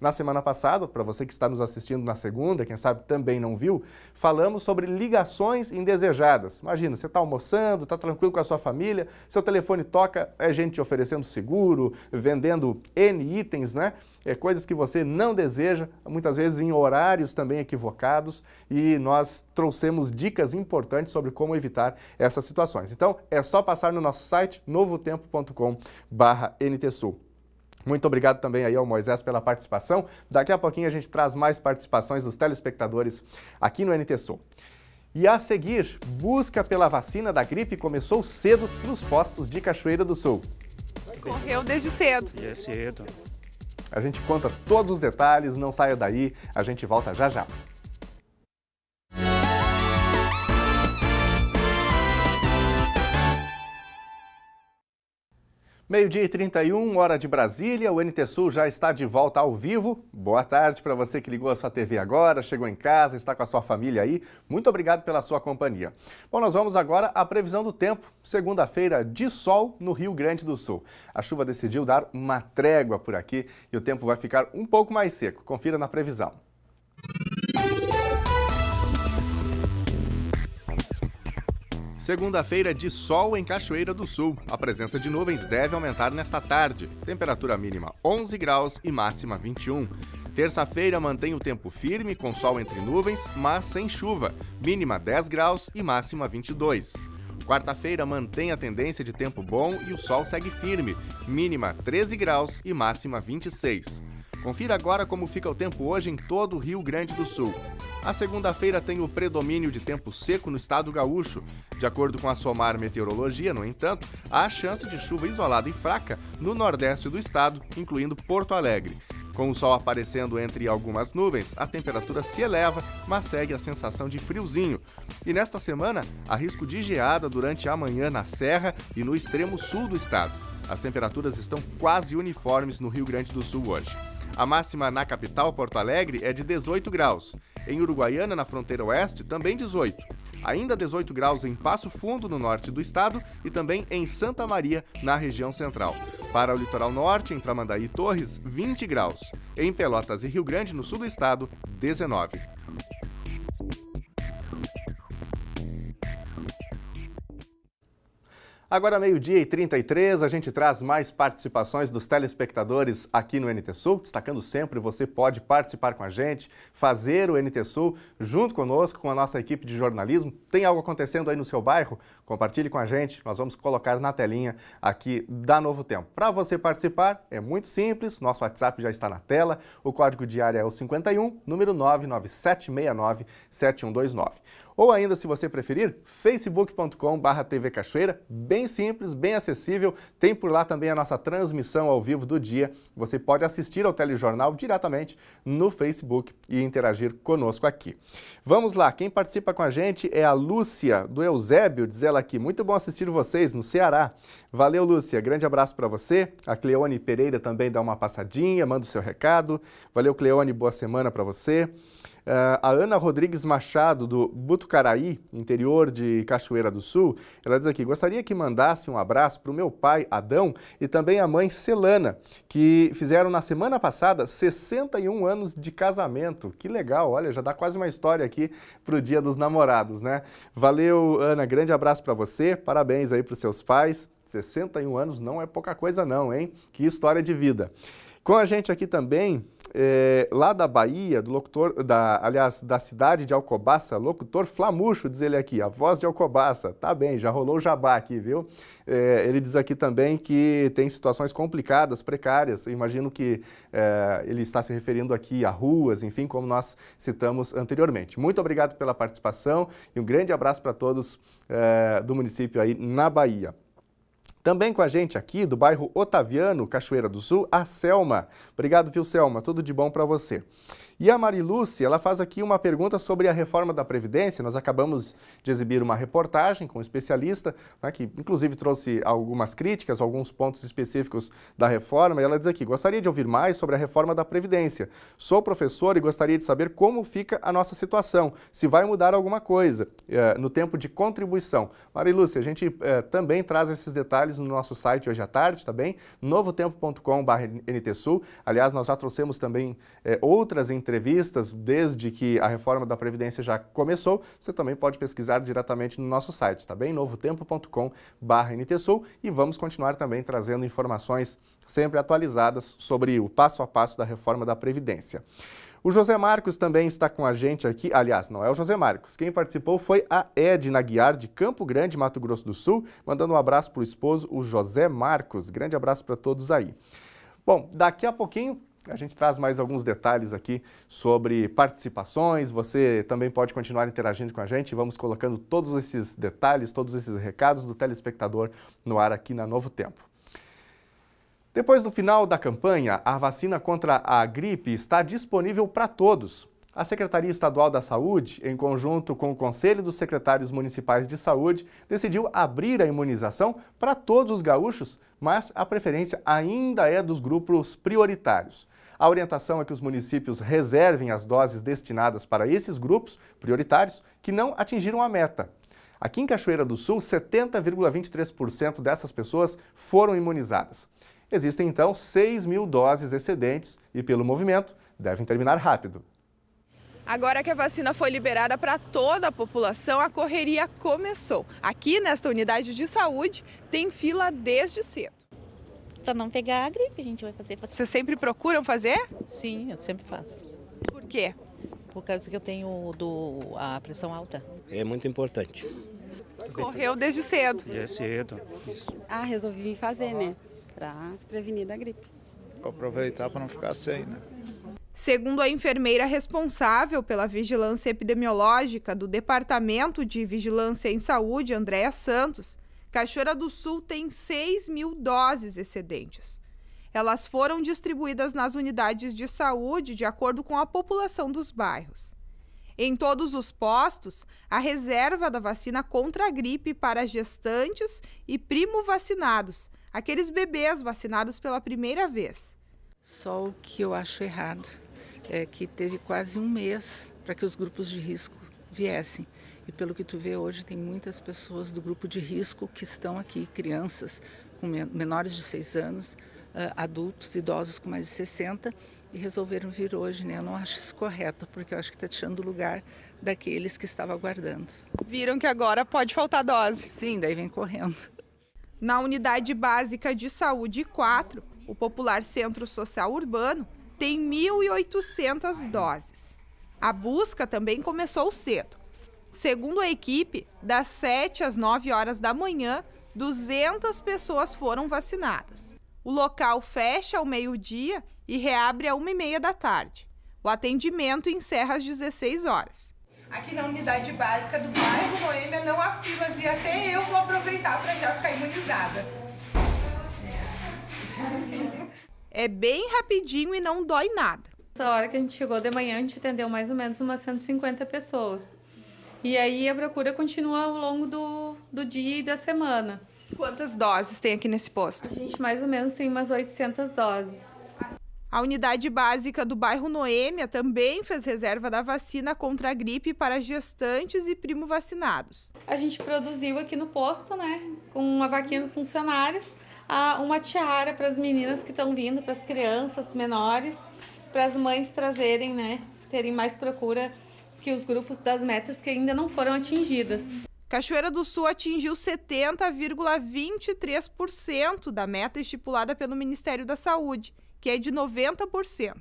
Na semana passada, para você que está nos assistindo na segunda, quem sabe também não viu, falamos sobre ligações indesejadas. Imagina, você está almoçando, está tranquilo com a sua família, seu telefone toca, é gente oferecendo seguro, vendendo N itens, né? É, coisas que você não deseja, muitas vezes em horários também equivocados, e nós trouxemos dicas importantes sobre como evitar essas situações. Então, é só passar no nosso site novotempo.com/ntsul. Muito obrigado também aí ao Moisés pela participação. Daqui a pouquinho a gente traz mais participações dos telespectadores aqui no NTSul. E a seguir, busca pela vacina da gripe começou cedo nos postos de Cachoeira do Sul. Correu desde cedo. Desde cedo. A gente conta todos os detalhes, não saia daí, a gente volta já já. Meio-dia e 31, hora de Brasília, o NT Sul já está de volta ao vivo. Boa tarde para você que ligou a sua TV agora, chegou em casa, está com a sua família aí. Muito obrigado pela sua companhia. Bom, nós vamos agora à previsão do tempo. Segunda-feira de sol no Rio Grande do Sul. A chuva decidiu dar uma trégua por aqui e o tempo vai ficar um pouco mais seco. Confira na previsão. Segunda-feira de sol em Cachoeira do Sul. A presença de nuvens deve aumentar nesta tarde. Temperatura mínima 11 graus e máxima 21. Terça-feira mantém o tempo firme, com sol entre nuvens, mas sem chuva. Mínima 10 graus e máxima 22. Quarta-feira mantém a tendência de tempo bom e o sol segue firme. Mínima 13 graus e máxima 26. Confira agora como fica o tempo hoje em todo o Rio Grande do Sul. A segunda-feira tem o predomínio de tempo seco no estado gaúcho. De acordo com a SOMAR Meteorologia, no entanto, há chance de chuva isolada e fraca no nordeste do estado, incluindo Porto Alegre. Com o sol aparecendo entre algumas nuvens, a temperatura se eleva, mas segue a sensação de friozinho. E nesta semana, há risco de geada durante a manhã na Serra e no extremo sul do estado. As temperaturas estão quase uniformes no Rio Grande do Sul hoje. A máxima na capital, Porto Alegre, é de 18 graus. Em Uruguaiana, na fronteira oeste, também 18. Ainda 18 graus em Passo Fundo, no norte do estado, e também em Santa Maria, na região central. Para o litoral norte, em Tramandaí e Torres, 20 graus. Em Pelotas e Rio Grande, no sul do estado, 19. Agora, meio-dia e 33, a gente traz mais participações dos telespectadores aqui no NT Sul. Destacando sempre, você pode participar com a gente, fazer o NT Sul junto conosco, com a nossa equipe de jornalismo. Tem algo acontecendo aí no seu bairro? Compartilhe com a gente, nós vamos colocar na telinha aqui da Novo Tempo. Para você participar, é muito simples, nosso WhatsApp já está na tela, o código diário é o 51, número 997697129. Ou ainda, se você preferir, facebook.com.br TV Cachoeira, bem simples, bem acessível, tem por lá também a nossa transmissão ao vivo do dia. Você pode assistir ao telejornal diretamente no Facebook e interagir conosco aqui. Vamos lá, quem participa com a gente é a Lúcia do Eusébio, diz ela aqui. Muito bom assistir vocês no Ceará. Valeu, Lúcia. Grande abraço para você. A Cleone Pereira também dá uma passadinha, manda o seu recado. Valeu, Cleone. Boa semana para você. Eh, a Ana Rodrigues Machado, do Butucaraí, interior de Cachoeira do Sul, ela diz aqui: gostaria que mandasse um abraço para o meu pai, Adão, e também a mãe Celana, que fizeram na semana passada 61 anos de casamento. Que legal, olha, já dá quase uma história aqui para o Dia dos Namorados, né? Valeu, Ana, grande abraço para você, parabéns aí para os seus pais. 61 anos não é pouca coisa não, hein? Que história de vida. Com a gente aqui também, é, lá da Bahia, do locutor, da, aliás, da cidade de Alcobaça, locutor Flamuxo diz ele aqui, a voz de Alcobaça. Tá bem, já rolou o jabá aqui, viu? É, ele diz aqui também que tem situações complicadas, precárias. Eu imagino que é, ele está se referindo aqui a ruas, enfim, como nós citamos anteriormente. Muito obrigado pela participação e um grande abraço para todos do município aí na Bahia. Também com a gente aqui do bairro Otaviano, Cachoeira do Sul, a Selma. Obrigado, viu, Selma? Tudo de bom para você. E a Mariluce, ela faz aqui uma pergunta sobre a reforma da Previdência. Nós acabamos de exibir uma reportagem com um especialista, né, que inclusive trouxe algumas críticas, alguns pontos específicos da reforma. E ela diz aqui, gostaria de ouvir mais sobre a reforma da Previdência. Sou professor e gostaria de saber como fica a nossa situação, se vai mudar alguma coisa eh, no tempo de contribuição. Mariluce, a gente eh, também traz esses detalhes detalhes no nosso site hoje à tarde, tá bem? novotempo.com.br. Aliás, nós já trouxemos também é, outras entrevistas desde que a reforma da Previdência já começou. Você também pode pesquisar diretamente no nosso site, tá bem? novotempo.com.br e vamos continuar também trazendo informações sempre atualizadas sobre o passo a passo da reforma da Previdência. O José Marcos também está com a gente aqui. Aliás, não é o José Marcos. Quem participou foi a Edna Guiar, de Campo Grande, Mato Grosso do Sul, mandando um abraço para o esposo, o José Marcos. Grande abraço para todos aí. Bom, daqui a pouquinho a gente traz mais alguns detalhes aqui sobre participações. Você também pode continuar interagindo com a gente. Vamos colocando todos esses detalhes, todos esses recados do telespectador no ar aqui na Novo Tempo. Depois do final da campanha, a vacina contra a gripe está disponível para todos. A Secretaria Estadual da Saúde, em conjunto com o Conselho dos Secretários Municipais de Saúde, decidiu abrir a imunização para todos os gaúchos, mas a preferência ainda é dos grupos prioritários. A orientação é que os municípios reservem as doses destinadas para esses grupos prioritários que não atingiram a meta. Aqui em Cachoeira do Sul, 70,23% dessas pessoas foram imunizadas. Existem então 6 mil doses excedentes e, pelo movimento, devem terminar rápido. Agora que a vacina foi liberada para toda a população, a correria começou. Aqui nesta unidade de saúde tem fila desde cedo. Para não pegar a gripe, a gente vai fazer. Vocês sempre procuram fazer? Sim, eu sempre faço. Por quê? Por causa que eu tenho do, a pressão alta. É muito importante. Correu desde cedo. Desde cedo. Ah, resolvi fazer, né? para se prevenir da gripe. Para aproveitar para não ficar sem, né? Segundo a enfermeira responsável pela vigilância epidemiológica do Departamento de Vigilância em Saúde, Andréa Santos, Cachoeira do Sul tem 6 mil doses excedentes. Elas foram distribuídas nas unidades de saúde de acordo com a população dos bairros. Em todos os postos, a reserva da vacina contra a gripe para gestantes e primo vacinados aqueles bebês vacinados pela primeira vez. Só o que eu acho errado é que teve quase um mês para que os grupos de risco viessem. E pelo que tu vê hoje, tem muitas pessoas do grupo de risco que estão aqui, crianças com menores de 6 anos, adultos, idosos com mais de 60, e resolveram vir hoje, né? Eu não acho isso correto, porque eu acho que está tirando o lugar daqueles que estavam aguardando. Viram que agora pode faltar dose. Sim, daí vem correndo. Na unidade básica de saúde 4, o popular Centro Social Urbano tem 1.800 doses. A busca também começou cedo. Segundo a equipe, das 7 às 9 horas da manhã, 200 pessoas foram vacinadas. O local fecha ao meio-dia e reabre à 1h30 da tarde. O atendimento encerra às 16 horas. Aqui na unidade básica do bairro Moêmia não há filas e até eu vou aproveitar para já ficar imunizada. É bem rapidinho e não dói nada. Essa hora que a gente chegou de manhã, a gente atendeu mais ou menos umas 150 pessoas. E aí a procura continua ao longo do, do dia e da semana. Quantas doses tem aqui nesse posto? A gente mais ou menos tem umas 800 doses. A unidade básica do bairro Noêmia também fez reserva da vacina contra a gripe para gestantes e primo vacinados. A gente produziu aqui no posto, né, com uma vaquinha dos funcionários, uma tiara para as meninas que estão vindo, para as crianças menores, para as mães trazerem, né, terem mais procura que os grupos das metas que ainda não foram atingidas. Cachoeira do Sul atingiu 70,23% da meta estipulada pelo Ministério da Saúde que é de 90%.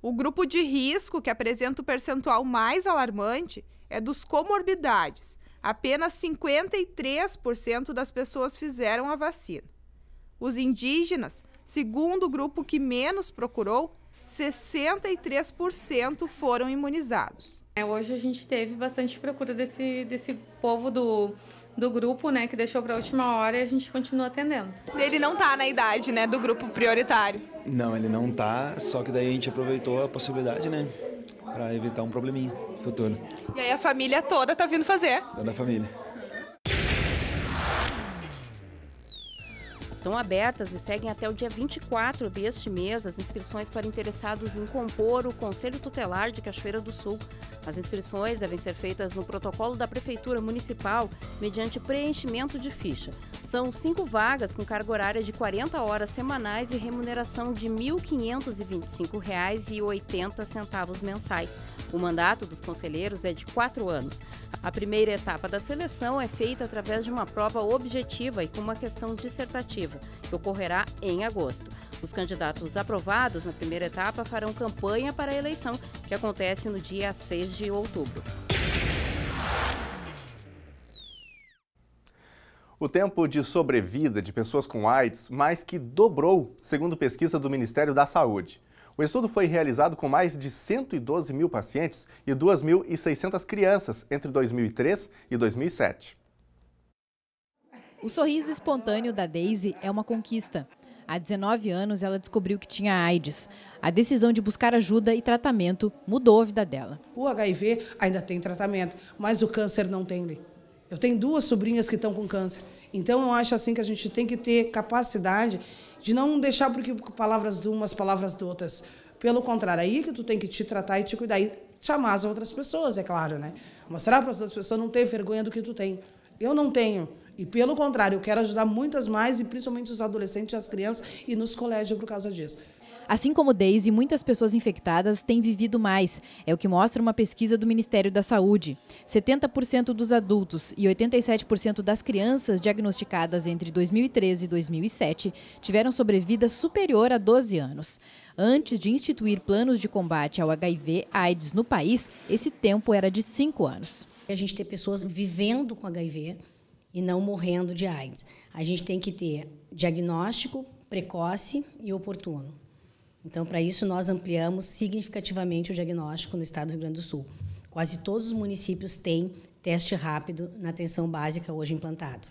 O grupo de risco que apresenta o percentual mais alarmante é dos comorbidades. Apenas 53% das pessoas fizeram a vacina. Os indígenas, segundo o grupo que menos procurou, 63% foram imunizados. É, hoje a gente teve bastante procura desse, desse povo do, do grupo, né, que deixou para a última hora e a gente continua atendendo. Ele não está na idade, né, do grupo prioritário. Não, ele não está, só que daí a gente aproveitou a possibilidade, né, para evitar um probleminha futuro. E aí a família toda tá vindo fazer? Toda a família. Estão abertas e seguem até o dia 24 deste mês as inscrições para interessados em compor o Conselho Tutelar de Cachoeira do Sul. As inscrições devem ser feitas no protocolo da Prefeitura Municipal, mediante preenchimento de ficha. São cinco vagas com carga horária de 40 horas semanais e remuneração de R$ 1.525,80 mensais. O mandato dos conselheiros é de quatro anos. A primeira etapa da seleção é feita através de uma prova objetiva e com uma questão dissertativa que ocorrerá em agosto. Os candidatos aprovados na primeira etapa farão campanha para a eleição, que acontece no dia 6 de outubro. O tempo de sobrevida de pessoas com AIDS mais que dobrou, segundo pesquisa do Ministério da Saúde. O estudo foi realizado com mais de 112 mil pacientes e 2.600 crianças entre 2003 e 2007. O sorriso espontâneo da Daisy é uma conquista. Há 19 anos, ela descobriu que tinha AIDS. A decisão de buscar ajuda e tratamento mudou a vida dela. O HIV ainda tem tratamento, mas o câncer não tem. Eu tenho duas sobrinhas que estão com câncer. Então, eu acho assim que a gente tem que ter capacidade de não deixar porque palavras de umas, palavras de outras. Pelo contrário, aí que tu tem que te tratar e te cuidar. E chamar as outras pessoas, é claro, né? Mostrar para as outras pessoas não ter vergonha do que tu tem. Eu não tenho. E pelo contrário, eu quero ajudar muitas mais, e principalmente os adolescentes, e as crianças e nos colégios por causa disso. Assim como Daisy, muitas pessoas infectadas têm vivido mais, é o que mostra uma pesquisa do Ministério da Saúde. 70% dos adultos e 87% das crianças diagnosticadas entre 2013 e 2007 tiveram sobrevida superior a 12 anos. Antes de instituir planos de combate ao HIV/AIDS no país, esse tempo era de 5 anos. A gente tem pessoas vivendo com HIV, e não morrendo de AIDS. A gente tem que ter diagnóstico precoce e oportuno. Então, para isso, nós ampliamos significativamente o diagnóstico no estado do Rio Grande do Sul. Quase todos os municípios têm teste rápido na atenção básica hoje implantado.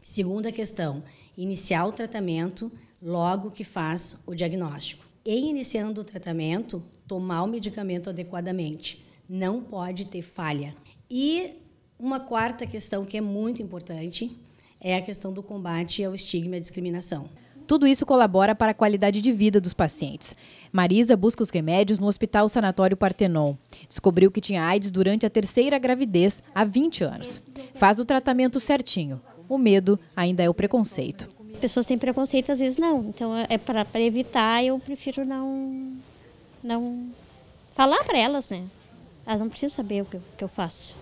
Segunda questão, iniciar o tratamento logo que faz o diagnóstico. Em iniciando o tratamento, tomar o medicamento adequadamente. Não pode ter falha. E uma quarta questão que é muito importante é a questão do combate ao estigma e à discriminação. Tudo isso colabora para a qualidade de vida dos pacientes. Marisa busca os remédios no Hospital Sanatório Partenon. Descobriu que tinha AIDS durante a terceira gravidez, há 20 anos. Faz o tratamento certinho. O medo ainda é o preconceito. Pessoas têm preconceito, às vezes não. Então, é, é para evitar, eu prefiro não, não falar para elas, né? Elas não precisam saber o que que eu faço.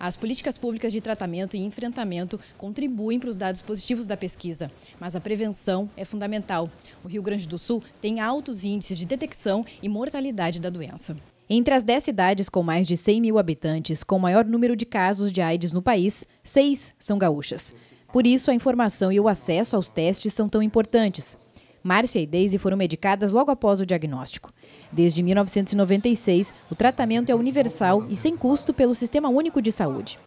As políticas públicas de tratamento e enfrentamento contribuem para os dados positivos da pesquisa, mas a prevenção é fundamental. O Rio Grande do Sul tem altos índices de detecção e mortalidade da doença. Entre as 10 cidades com mais de 100 mil habitantes com maior número de casos de AIDS no país, seis são gaúchas. Por isso, a informação e o acesso aos testes são tão importantes. Márcia e Daisy foram medicadas logo após o diagnóstico. Desde 1996, o tratamento é universal e sem custo pelo Sistema Único de Saúde.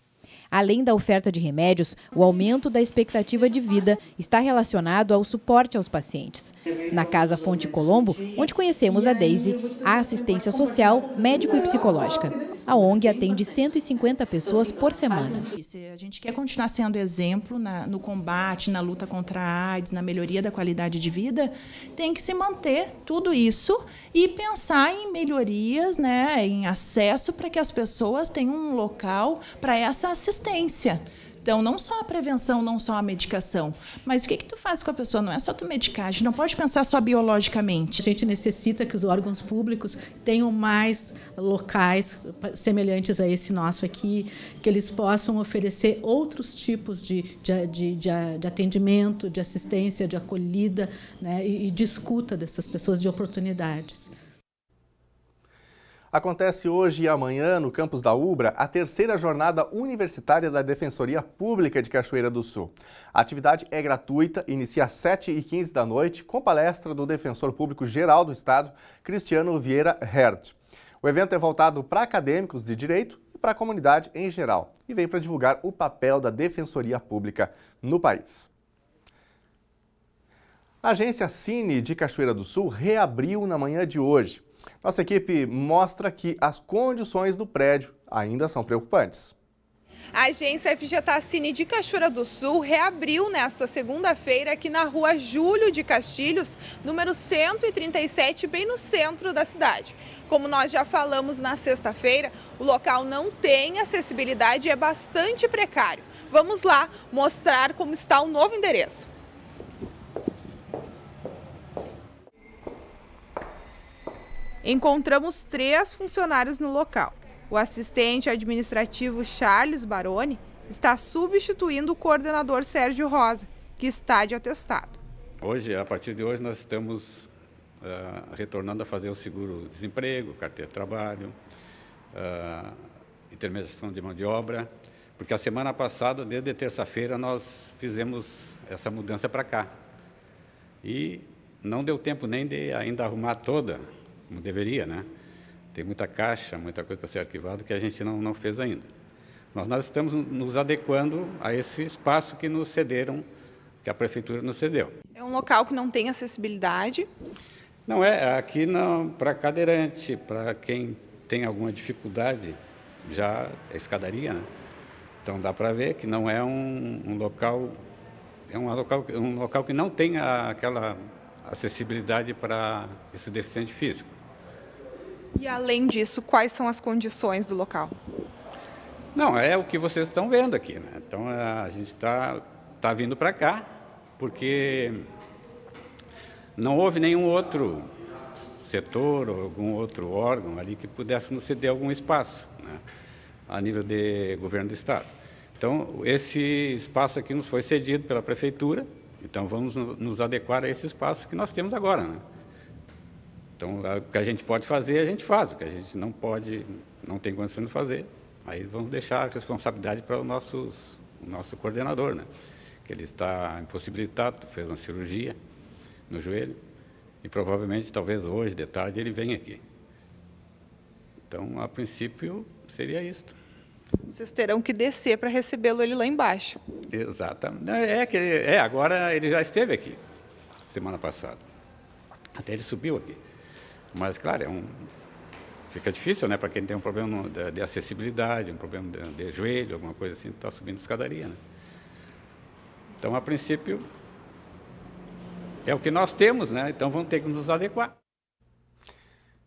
Além da oferta de remédios, o aumento da expectativa de vida está relacionado ao suporte aos pacientes. Na Casa Fonte Colombo, onde conhecemos a Daisy, há assistência social, médico e psicológica. A ONG atende 150 pessoas por semana. A gente quer continuar sendo exemplo na, no combate, na luta contra a AIDS, na melhoria da qualidade de vida, tem que se manter tudo isso e pensar em melhorias, né, em acesso para que as pessoas tenham um local para essa assistência assistência. Então, não só a prevenção, não só a medicação, mas o que, que tu faz com a pessoa? Não é só tu medicar, a gente não pode pensar só biologicamente. A gente necessita que os órgãos públicos tenham mais locais semelhantes a esse nosso aqui, que eles possam oferecer outros tipos de, de, de, de atendimento, de assistência, de acolhida né, e, e de escuta dessas pessoas, de oportunidades. Acontece hoje e amanhã, no campus da UBRA, a terceira jornada universitária da Defensoria Pública de Cachoeira do Sul. A atividade é gratuita, inicia às 7h15 da noite, com palestra do Defensor Público Geral do Estado, Cristiano Vieira Hert. O evento é voltado para acadêmicos de direito e para a comunidade em geral, e vem para divulgar o papel da Defensoria Pública no país. A agência Cine de Cachoeira do Sul reabriu na manhã de hoje. Nossa equipe mostra que as condições do prédio ainda são preocupantes. A agência FGTACine de Cachoeira do Sul reabriu nesta segunda-feira aqui na rua Júlio de Castilhos, número 137, bem no centro da cidade. Como nós já falamos na sexta-feira, o local não tem acessibilidade e é bastante precário. Vamos lá mostrar como está o novo endereço. Encontramos três funcionários no local. O assistente administrativo Charles Baroni está substituindo o coordenador Sérgio Rosa, que está de atestado. Hoje, a partir de hoje, nós estamos uh, retornando a fazer o seguro-desemprego, carteira de trabalho, uh, intermediação de mão de obra, porque a semana passada, desde terça-feira, nós fizemos essa mudança para cá. E não deu tempo nem de ainda arrumar toda como deveria, né? Tem muita caixa, muita coisa para ser arquivada que a gente não, não fez ainda. Mas nós estamos nos adequando a esse espaço que nos cederam, que a prefeitura nos cedeu. É um local que não tem acessibilidade? Não é, aqui não, para cadeirante, para quem tem alguma dificuldade, já é escadaria, né? Então dá para ver que não é um, um local, é um local, um local que não tem a, aquela acessibilidade para esse deficiente físico. E além disso, quais são as condições do local? Não, é o que vocês estão vendo aqui. Né? Então é, a gente está tá vindo para cá porque não houve nenhum outro setor ou algum outro órgão ali que pudesse nos ceder algum espaço né? a nível de governo do Estado. Então, esse espaço aqui nos foi cedido pela Prefeitura, então vamos nos adequar a esse espaço que nós temos agora. Né? Então, o que a gente pode fazer, a gente faz. O que a gente não pode, não tem condição de fazer, aí vamos deixar a responsabilidade para o nosso, o nosso coordenador, né? Que ele está impossibilitado, fez uma cirurgia no joelho e provavelmente, talvez hoje, de tarde, ele venha aqui. Então, a princípio, seria isto. Vocês terão que descer para recebê-lo ele lá embaixo. Exatamente. É, que, é, agora ele já esteve aqui, semana passada. Até ele subiu aqui. Mas, claro, é um, fica difícil, né? Para quem tem um problema de, de acessibilidade, um problema de, de, joelho, alguma coisa assim, está subindo escadaria, né? Então, a princípio, é o que nós temos, né? Então, vamos ter que nos adequar.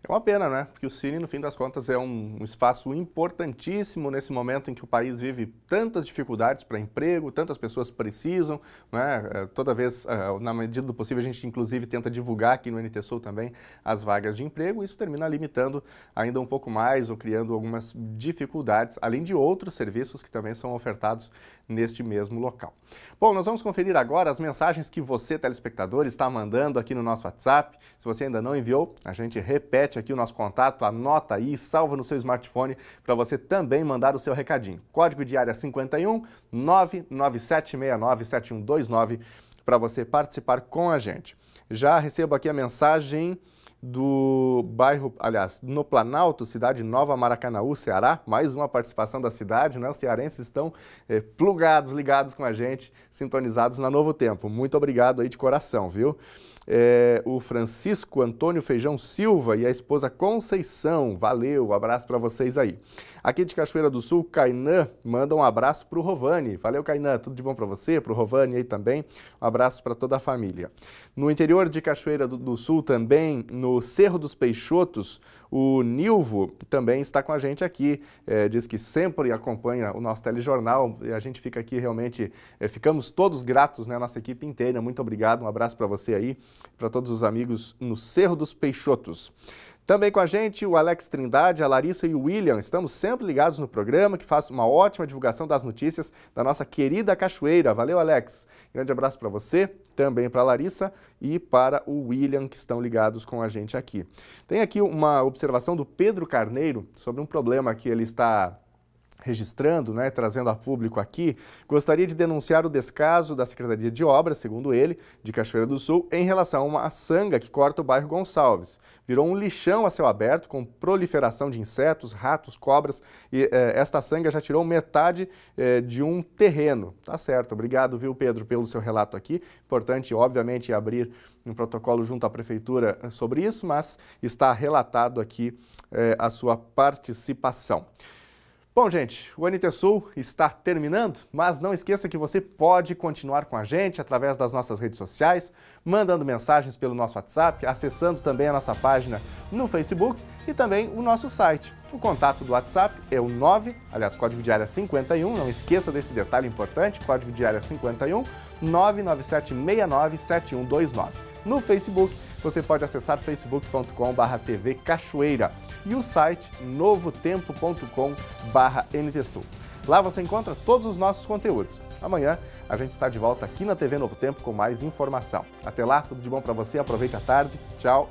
É uma pena, né? Porque o Cine, no fim das contas, é um, um espaço importantíssimo nesse momento em que o país vive tantas dificuldades para emprego, tantas pessoas precisam, né? É, toda vez, é, na medida do possível, a gente inclusive tenta divulgar aqui no NTSU também as vagas de emprego e isso termina limitando ainda um pouco mais ou criando algumas dificuldades, além de outros serviços que também são ofertados neste mesmo local. Bom, nós vamos conferir agora as mensagens que você, telespectador, está mandando aqui no nosso WhatsApp. Se você ainda não enviou, a gente repete aqui o nosso contato, anota aí, salva no seu smartphone para você também mandar o seu recadinho. Código de área 51 99769 para você participar com a gente. Já recebo aqui a mensagem do bairro, aliás, no Planalto, cidade Nova Maracanaú, Ceará. Mais uma participação da cidade, né? Os cearenses estão é, plugados, ligados com a gente, sintonizados na Novo Tempo. Muito obrigado aí de coração, viu? É, o Francisco Antônio Feijão Silva e a esposa Conceição. Valeu, um abraço para vocês aí. Aqui de Cachoeira do Sul, Cainã manda um abraço para o Rovani. Valeu, Cainã. tudo de bom para você, para o Rovani aí também. Um abraço para toda a família. No interior de Cachoeira do, do Sul também, no no Cerro dos Peixotos. O Nilvo também está com a gente aqui, é, diz que sempre acompanha o nosso telejornal e a gente fica aqui realmente, é, ficamos todos gratos, né, nossa equipe inteira. Muito obrigado, um abraço para você aí, para todos os amigos no Cerro dos Peixotos. Também com a gente o Alex Trindade, a Larissa e o William. Estamos sempre ligados no programa, que faz uma ótima divulgação das notícias da nossa querida Cachoeira. Valeu, Alex. Grande abraço para você, também para a Larissa e para o William, que estão ligados com a gente aqui. Tem aqui uma observação do Pedro Carneiro sobre um problema que ele está registrando, né, trazendo a público aqui, gostaria de denunciar o descaso da Secretaria de Obras, segundo ele, de Cachoeira do Sul, em relação a uma sanga que corta o bairro Gonçalves. Virou um lixão a céu aberto, com proliferação de insetos, ratos, cobras, e eh, esta sanga já tirou metade eh, de um terreno. Tá certo, obrigado, viu, Pedro, pelo seu relato aqui. Importante, obviamente, abrir um protocolo junto à Prefeitura eh, sobre isso, mas está relatado aqui eh, a sua participação. Bom, gente, o NT Sul está terminando, mas não esqueça que você pode continuar com a gente através das nossas redes sociais, mandando mensagens pelo nosso WhatsApp, acessando também a nossa página no Facebook e também o nosso site. O contato do WhatsApp é o 9, aliás, código de área 51, não esqueça desse detalhe importante, código de área 51, 997697129. No Facebook, você pode acessar facebook.com.br TV Cachoeira e o site novotempo.com.br NTSul. Lá você encontra todos os nossos conteúdos. Amanhã a gente está de volta aqui na TV Novo Tempo com mais informação. Até lá, tudo de bom para você, aproveite a tarde. Tchau.